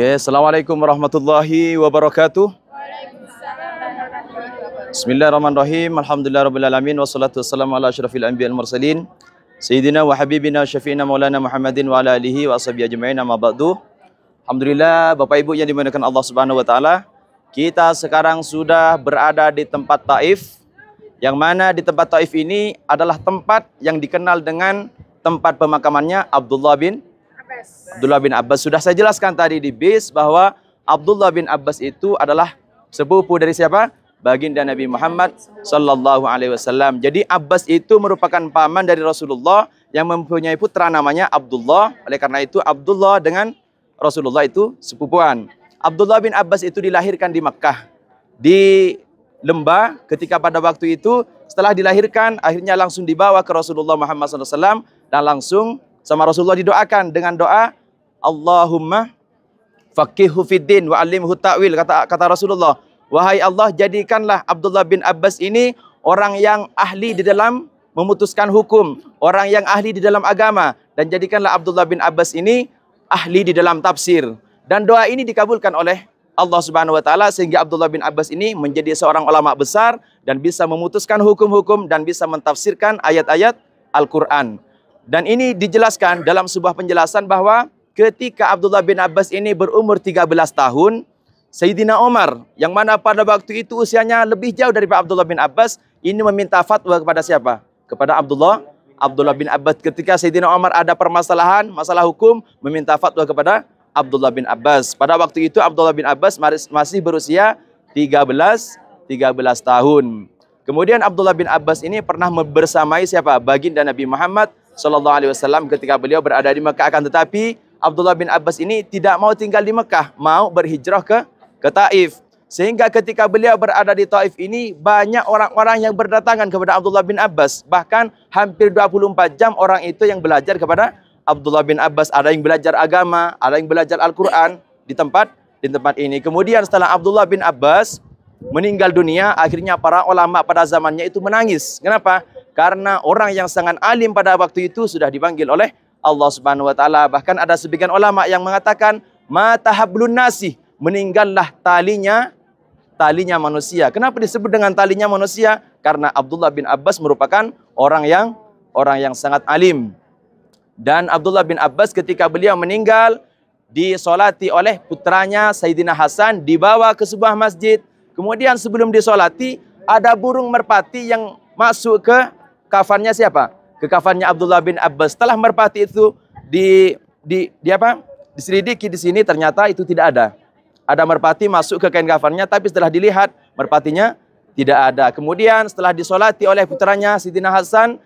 Oke, okay, Assalamualaikum warahmatullahi wabarakatuh. Bismillahirrahmanirrahim. Alhamdulillah rabbil alamin wassalatu wassalamu ala asyrafil anbiya'il mursalin sayyidina wa habibina syafi'ina maulana Muhammadin wa ala alihi wa ashabihi ajma'in amma ba'du. Alhamdulillah Bapak Ibu yang dimuliakan Allah Subhanahu wa taala, kita sekarang sudah berada di tempat Taif yang mana di tempat Taif ini adalah tempat yang dikenal dengan tempat pemakamannya Abdullah bin Abdullah bin Abbas sudah saya jelaskan tadi di bis bahwa Abdullah bin Abbas itu adalah sepupu dari siapa? Baginda Nabi Muhammad sallallahu alaihi wasallam. Jadi Abbas itu merupakan paman dari Rasulullah yang mempunyai putra namanya Abdullah. Oleh karena itu Abdullah dengan Rasulullah itu sepupuan. Abdullah bin Abbas itu dilahirkan di Mekkah di lembah ketika pada waktu itu setelah dilahirkan akhirnya langsung dibawa ke Rasulullah Muhammad SAW dan langsung sama Rasulullah didoakan dengan doa Allahumma faqihhu fiddin wa 'allimhu ta'wil kata kata Rasulullah. Wahai Allah jadikanlah Abdullah bin Abbas ini orang yang ahli di dalam memutuskan hukum, orang yang ahli di dalam agama dan jadikanlah Abdullah bin Abbas ini ahli di dalam tafsir. Dan doa ini dikabulkan oleh Allah Subhanahu wa taala sehingga Abdullah bin Abbas ini menjadi seorang ulama besar dan bisa memutuskan hukum-hukum dan bisa mentafsirkan ayat-ayat Al-Qur'an. Dan ini dijelaskan dalam sebuah penjelasan bahwa ketika Abdullah bin Abbas ini berumur 13 tahun, Sayyidina Omar yang mana pada waktu itu usianya lebih jauh daripada Abdullah bin Abbas ini meminta fatwa kepada siapa? Kepada Abdullah Abdullah bin Abbas ketika Sayyidina Omar ada permasalahan masalah hukum meminta fatwa kepada Abdullah bin Abbas. Pada waktu itu Abdullah bin Abbas masih berusia 13 13 tahun. Kemudian Abdullah bin Abbas ini pernah bersamai siapa? Baginda Nabi Muhammad Shallallahu Alaihi Wasallam ketika beliau berada di Mekah. Akan tetapi Abdullah bin Abbas ini tidak mau tinggal di Mekah, mau berhijrah ke ke Taif. Sehingga ketika beliau berada di Taif ini banyak orang-orang yang berdatangan kepada Abdullah bin Abbas. Bahkan hampir 24 jam orang itu yang belajar kepada Abdullah bin Abbas. Ada yang belajar agama, ada yang belajar Al-Quran di tempat di tempat ini. Kemudian setelah Abdullah bin Abbas meninggal dunia, akhirnya para ulama pada zamannya itu menangis. Kenapa? Karena orang yang sangat alim pada waktu itu sudah dipanggil oleh Allah Subhanahu wa taala. Bahkan ada sebagian ulama yang mengatakan matahablun nasi, meninggallah talinya talinya manusia. Kenapa disebut dengan talinya manusia? Karena Abdullah bin Abbas merupakan orang yang orang yang sangat alim. Dan Abdullah bin Abbas ketika beliau meninggal disolati oleh putranya Sayyidina Hasan dibawa ke sebuah masjid. Kemudian sebelum disolati ada burung merpati yang masuk ke kafannya siapa? Ke kafannya Abdullah bin Abbas. Setelah merpati itu di di, di apa? Diselidiki di sini ternyata itu tidak ada. Ada merpati masuk ke kain kafannya tapi setelah dilihat merpatinya tidak ada. Kemudian setelah disolati oleh putranya Sidina Hasan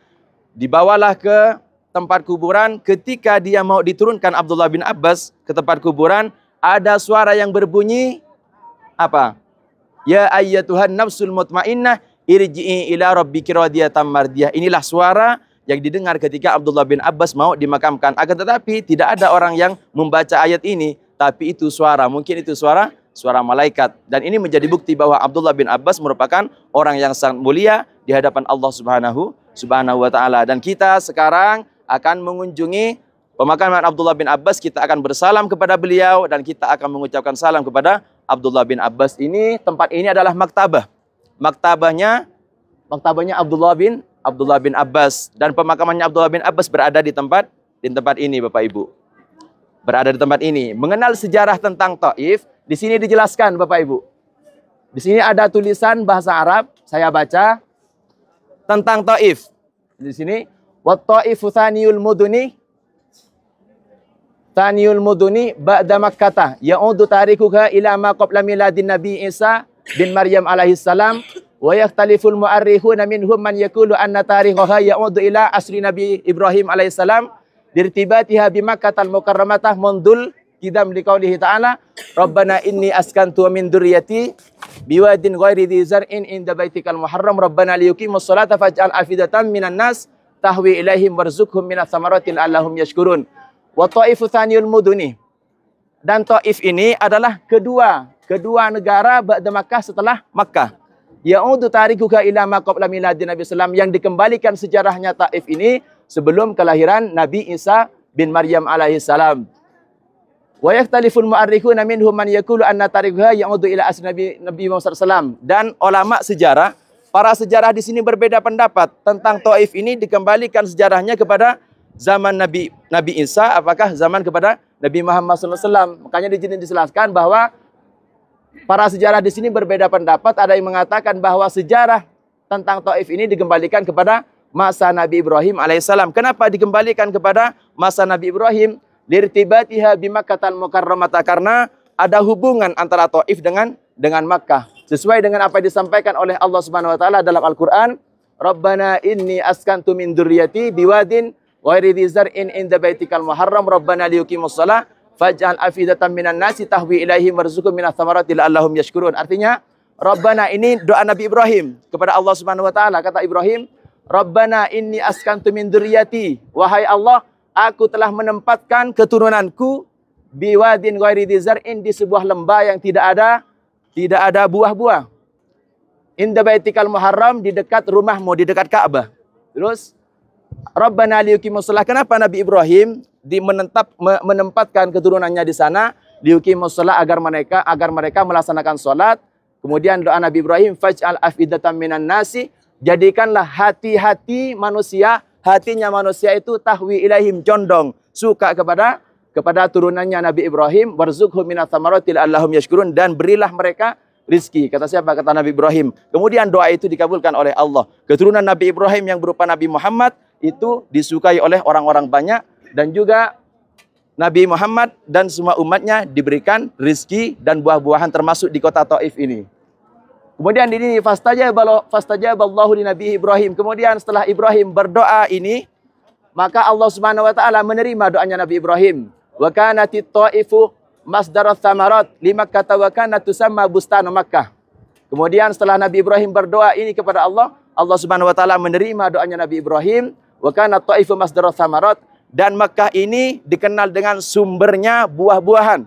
dibawalah ke tempat kuburan ketika dia mau diturunkan Abdullah bin Abbas ke tempat kuburan ada suara yang berbunyi apa? Ya ayyatuhan nafsul mutmainnah irji'i ila rabbiki radiyatan mardiyah. Inilah suara yang didengar ketika Abdullah bin Abbas mau dimakamkan. Akan tetapi tidak ada orang yang membaca ayat ini, tapi itu suara, mungkin itu suara suara malaikat. Dan ini menjadi bukti bahwa Abdullah bin Abbas merupakan orang yang sangat mulia di hadapan Allah Subhanahu Subhanahu wa taala. Dan kita sekarang akan mengunjungi pemakaman Abdullah bin Abbas, kita akan bersalam kepada beliau dan kita akan mengucapkan salam kepada Abdullah bin Abbas. Ini tempat ini adalah maktabah maktabahnya maktabahnya Abdullah bin Abdullah bin Abbas dan pemakamannya Abdullah bin Abbas berada di tempat di tempat ini Bapak Ibu. Berada di tempat ini. Mengenal sejarah tentang Taif di sini dijelaskan Bapak Ibu. Di sini ada tulisan bahasa Arab saya baca tentang Taif. Di sini wa Thaifu Thaniyul Muduni Taniul Muduni ba'da Makkah ya'udu tarikuha ila ma qabla miladin Nabi Isa bin Maryam alaihissalam wa yakhtaliful mu'arrikhuna minhum man yaqulu anna tarikhaha ya'udu ila asri Nabi Ibrahim salam dirtibatiha bi Makkah al-mukarramatah mundul kidam liqaulihi ta'ala Rabbana inni askantu min durriyati biwadin ghairi dhi zar'in inda baitikal muharram Rabbana liyuqimus salata faj'al afidatan minan nas tahwi ilaihim warzuqhum minas samaratin allahum yashkurun wa ta'ifu thaniyul muduni dan ta'if ini adalah kedua kedua negara ba'da Makkah setelah Makkah. Ya'udu tarikuka ila maqabla miladin Nabi Sallam yang dikembalikan sejarahnya Taif ini sebelum kelahiran Nabi Isa bin Maryam alaihi salam. Wa yaktaliful mu'arrikhuna minhum man yaqulu anna tarikuha ya'udu ila asli Nabi Nabi Muhammad sallam dan ulama sejarah para sejarah di sini berbeda pendapat tentang Taif ini dikembalikan sejarahnya kepada zaman Nabi Nabi Isa apakah zaman kepada Nabi Muhammad sallallahu Makanya di sini dijelaskan bahwa Para sejarah di sini berbeda pendapat. Ada yang mengatakan bahwa sejarah tentang Taif ini dikembalikan kepada masa Nabi Ibrahim alaihissalam. Kenapa dikembalikan kepada masa Nabi Ibrahim? Lirtibatiha bimakatan mukarramata karena ada hubungan antara Taif dengan dengan Makkah. Sesuai dengan apa yang disampaikan oleh Allah Subhanahu wa taala dalam Al-Qur'an, Rabbana inni askantu min dzurriyyati biwadin ghairi dzar'in inda baitikal muharram Rabbana liyuqimus shalah faj'al afidatan minan nasi tahwi ilaihim warzuqhum minath thamarati la'allahum yashkurun. Artinya, Rabbana ini doa Nabi Ibrahim kepada Allah Subhanahu wa taala kata Ibrahim, Rabbana inni askantu min dhurriyyati wahai Allah, aku telah menempatkan keturunanku bi wadin ghairi dzar'in di sebuah lembah yang tidak ada tidak ada buah-buah. Inda baitikal muharram di dekat rumahmu di dekat Ka'bah. Terus Rabbana liyukimu salah. Kenapa Nabi Ibrahim di menetap menempatkan keturunannya di sana liuqimus shalah agar mereka agar mereka melaksanakan sholat Kemudian doa Nabi Ibrahim faj'al afidatan minan nasi jadikanlah hati-hati manusia, hatinya manusia itu tahwi ilaihim condong suka kepada kepada turunannya Nabi Ibrahim warzuqhum minat allahum yashkurun dan berilah mereka rizki. Kata siapa? Kata Nabi Ibrahim. Kemudian doa itu dikabulkan oleh Allah. Keturunan Nabi Ibrahim yang berupa Nabi Muhammad itu disukai oleh orang-orang banyak dan juga Nabi Muhammad dan semua umatnya diberikan rizki dan buah-buahan termasuk di kota Taif ini. Kemudian di sini fastajaballahu fastajaballahu li Nabi Ibrahim. Kemudian setelah Ibrahim berdoa ini, maka Allah Subhanahu wa taala menerima doanya Nabi Ibrahim. Wa taifu masdarat thamarat lima kata wa kanat Makkah. Kemudian setelah Nabi Ibrahim berdoa ini kepada Allah, Allah Subhanahu wa taala menerima doanya Nabi Ibrahim. Wa kanat taifu masdarat thamarat dan Mekah ini dikenal dengan sumbernya buah-buahan.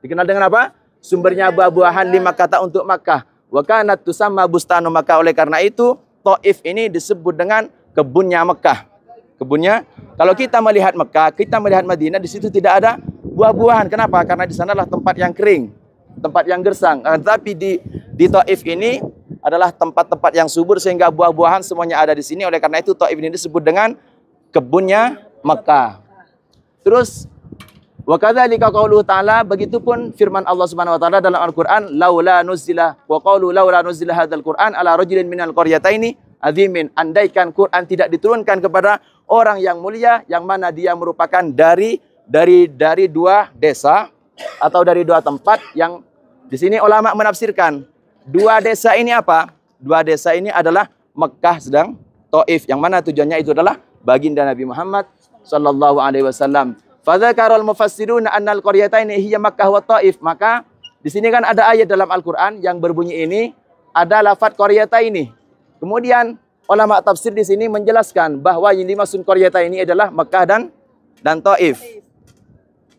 Dikenal dengan apa? Sumbernya buah-buahan lima kata untuk Makkah. Wakana tusamma bustanu Mekah Oleh karena itu, Taif ini disebut dengan kebunnya Mekah. Kebunnya. Kalau kita melihat Mekah, kita melihat Madinah, di situ tidak ada buah-buahan. Kenapa? Karena di sanalah tempat yang kering, tempat yang gersang. Tetapi ah, tapi di di Taif ini adalah tempat-tempat yang subur sehingga buah-buahan semuanya ada di sini. Oleh karena itu Taif ini disebut dengan kebunnya Mekah. Terus wa kadzalika qauluhu ta'ala begitupun firman Allah Subhanahu wa taala dalam Al-Qur'an laula nuzila wa qaulu laula nuzila hadzal Qur'an ala rajulin minal qaryataini azimin andaikan Quran tidak diturunkan kepada orang yang mulia yang mana dia merupakan dari dari dari dua desa atau dari dua tempat yang di sini ulama menafsirkan dua desa ini apa? Dua desa ini adalah Mekah sedang Taif yang mana tujuannya itu adalah baginda Nabi Muhammad sallallahu alaihi wasallam. al mufassirun al qaryataini hiya Makkah wa Thaif. Maka di sini kan ada ayat dalam Al-Qur'an yang berbunyi ini ada lafaz qaryataini. Kemudian ulama tafsir di sini menjelaskan bahwa yang dimaksud qaryataini adalah Makkah dan dan Thaif.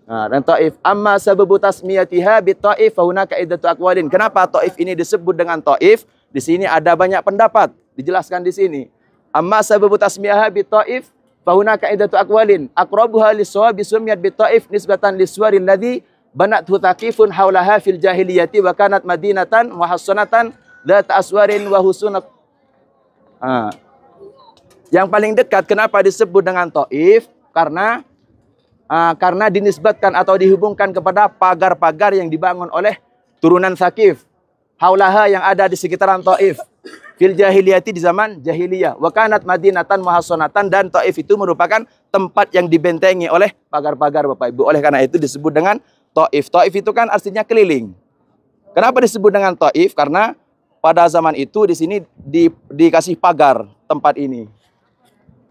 Nah, dan Taif. Amma sababu tasmiyatiha bi Taif hunaka iddatu aqwalin. Kenapa Taif ini disebut dengan Taif? Di sini ada banyak pendapat dijelaskan di sini. Amma sababu tasmiyaha bi Taif Fahuna kaidatu akwalin akrabuha lis-sawabi sumiyat bi Taif nisbatan li suwarin ladhi banat hutakifun haulaha fil jahiliyati wa kanat madinatan muhassanatan dzat aswarin wa husunat ah. Yang paling dekat kenapa disebut dengan Taif? Karena ah, karena dinisbatkan atau dihubungkan kepada pagar-pagar yang dibangun oleh turunan Sakif. Haulaha yang ada di sekitaran Taif fil jahiliyati di zaman jahiliyah. kanat Madinatan muhasonatan dan Taif itu merupakan tempat yang dibentengi oleh pagar-pagar Bapak Ibu. Oleh karena itu disebut dengan Taif. Taif itu kan artinya keliling. Kenapa disebut dengan Taif? Karena pada zaman itu di sini di, dikasih pagar tempat ini.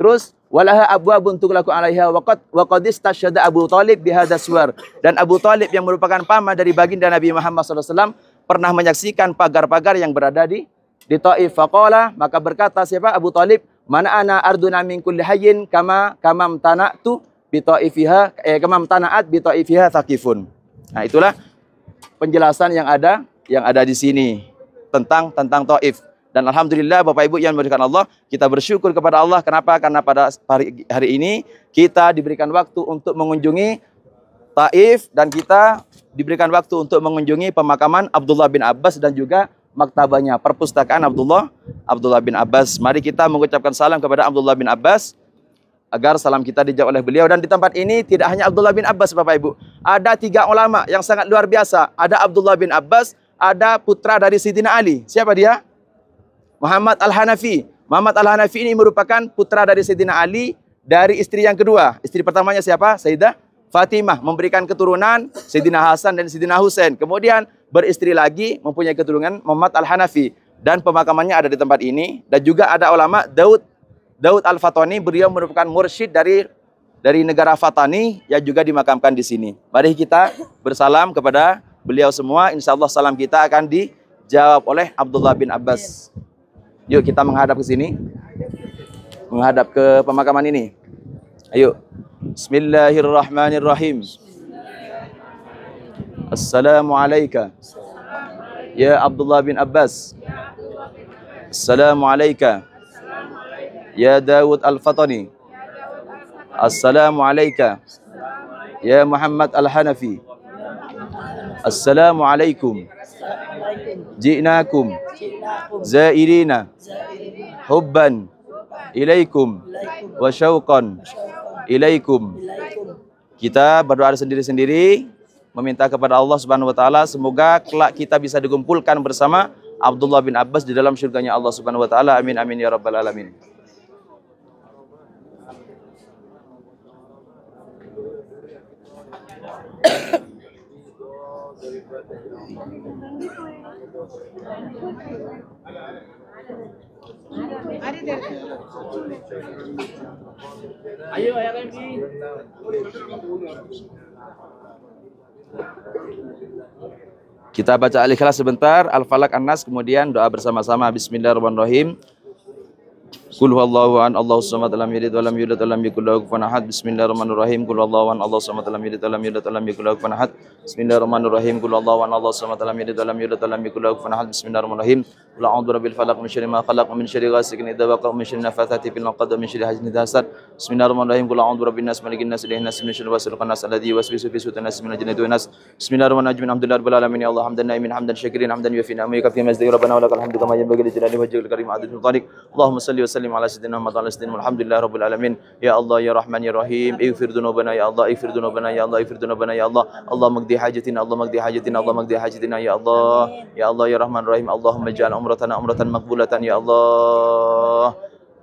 Terus walaha abu abun laku alaiha waqad waqad tasyada Abu Talib di suar. Dan Abu Talib yang merupakan paman dari baginda Nabi Muhammad SAW pernah menyaksikan pagar-pagar yang berada di di Taif faqala maka berkata siapa Abu Talib mana ana arduna min kulli hayyin kama kamam tanatu bi taifiha eh, kamam tanaat bi taifiha thaqifun nah itulah penjelasan yang ada yang ada di sini tentang tentang Taif dan alhamdulillah Bapak Ibu yang diberikan Allah, kita bersyukur kepada Allah. Kenapa? Karena pada hari, hari ini kita diberikan waktu untuk mengunjungi Taif dan kita diberikan waktu untuk mengunjungi pemakaman Abdullah bin Abbas dan juga maktabanya perpustakaan Abdullah Abdullah bin Abbas. Mari kita mengucapkan salam kepada Abdullah bin Abbas agar salam kita dijawab oleh beliau dan di tempat ini tidak hanya Abdullah bin Abbas Bapak Ibu. Ada tiga ulama yang sangat luar biasa. Ada Abdullah bin Abbas, ada putra dari Sidina Ali. Siapa dia? Muhammad Al-Hanafi. Muhammad Al-Hanafi ini merupakan putra dari Sidina Ali dari istri yang kedua. Istri pertamanya siapa? Sayyidah Fatimah memberikan keturunan Sidina Hasan dan Sidina Husain. Kemudian beristri lagi mempunyai keturunan Muhammad Al-Hanafi dan pemakamannya ada di tempat ini dan juga ada ulama Daud Daud Al-Fatani beliau merupakan mursyid dari dari negara Fatani yang juga dimakamkan di sini. Mari kita bersalam kepada beliau semua. Insya Allah salam kita akan dijawab oleh Abdullah bin Abbas. Yuk kita menghadap ke sini. Menghadap ke pemakaman ini. ايوه بسم الله الرحمن الرحيم السلام عليك يا عبد الله بن عباس السلام عليك يا داود الفطني السلام عليك يا محمد الحنفي السلام عليكم جئناكم زائرين حبا اليكم وشوقا ilaikum. Kita berdoa sendiri-sendiri meminta kepada Allah Subhanahu wa taala semoga kelak kita bisa dikumpulkan bersama Abdullah bin Abbas di dalam surganya Allah Subhanahu wa taala. Amin amin ya rabbal alamin. ayo Kita baca Al-Ikhlas sebentar, Al-Falak An-Nas, kemudian doa bersama-sama Bismillahirrahmanirrahim. Qul huwallahu an Allahu samad lam yalid wa lam yulad wa lam yakul lahu kufuwan ahad. Bismillahirrahmanirrahim. Qul huwallahu an Allahu samad lam yalid wa lam yulad wa lam yakul lahu kufuwan ahad. Bismillahirrahmanirrahim. huwallahu an Allahu samad lam yalid wa lam yulad wa lam yakul lahu kufuwan ahad. Bismillahirrahmanirrahim. Qul a'udzu birabbil falaq min syarri ma khalaq min syarri ghasikin idza waqa min syarri nafathati fil 'uqad min syarri hasadin idza hasad. Bismillahirrahmanirrahim. Qul a'udzu birabbin nas malikin nas ilahin nas min syarri wasil nas alladhi yuwaswisu fi nas min jinnati wan nas. Bismillahirrahmanirrahim. Alhamdulillahi rabbil alamin. Ya Allah hamdan naimin hamdan syakirin hamdan yufi fi mazdi rabbana wa lakal hamdu kama yanbaghi li jalali karim adil Allahumma salli wa sallim وسلم على سيدنا محمد وعلى سيدنا الحمد لله رب العالمين يا الله يا رحمن يا رحيم اغفر ذنوبنا يا الله اغفر ذنوبنا يا الله اغفر ذنوبنا يا الله اللهم اقضي حاجتنا اللهم اقضي حاجتنا اللهم اقضي حاجتنا يا الله يا الله يا رحمن الرحيم اللهم اجعل عمرتنا عمرة مقبولة يا الله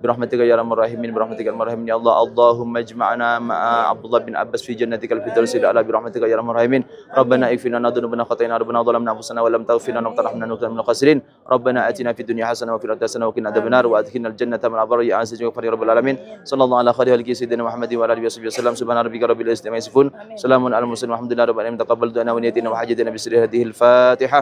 برحمتك يا ارحم الراحمين برحمتك يا يا الله اللهم اجمعنا مع عبد الله بن عباس في جنتك الفردوس الاعلى برحمتك يا ارحم الراحمين ربنا اغفر لنا ذنوبنا خطايانا ربنا ظلمنا انفسنا ولم تغفر لنا وترحمنا نكون من الخاسرين ربنا اتنا في الدنيا حسنه وفي الاخره حسنه وقنا عذاب النار وادخلنا الجنه من الابرار يا عزيز يا رب العالمين صلى الله على خير خلق سيدنا محمد وعلى اله وصحبه وسلم سبحان ربك رب العزه عما يصفون سلام على المرسلين والحمد لله رب العالمين تقبل دعانا ونيتنا وحاجتنا بسر هذه الفاتحه